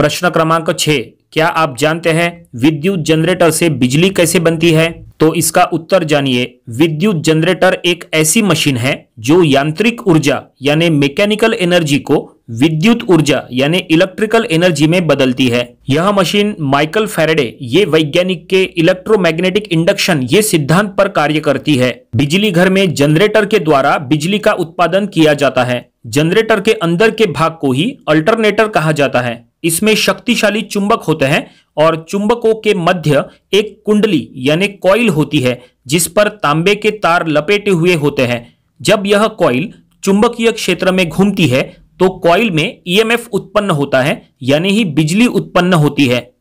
प्रश्न क्रमांक छः क्या आप जानते हैं विद्युत जनरेटर से बिजली कैसे बनती है तो इसका उत्तर जानिए विद्युत जनरेटर एक ऐसी मशीन है जो यांत्रिक ऊर्जा यानी मैकेनिकल एनर्जी को विद्युत ऊर्जा यानी इलेक्ट्रिकल एनर्जी में बदलती है यह मशीन माइकल फेरेडे ये वैज्ञानिक के इलेक्ट्रोमैग्नेटिक इंडक्शन ये सिद्धांत पर कार्य करती है बिजली घर में जनरेटर के द्वारा बिजली का उत्पादन किया जाता है जनरेटर के अंदर के भाग को ही अल्टरनेटर कहा जाता है इसमें शक्तिशाली चुंबक होते हैं और चुंबकों के मध्य एक कुंडली यानी कॉइल होती है जिस पर तांबे के तार लपेटे हुए होते हैं जब यह कॉइल चुंबकीय क्षेत्र में घूमती है तो कॉइल में ईएमएफ e उत्पन्न होता है यानी ही बिजली उत्पन्न होती है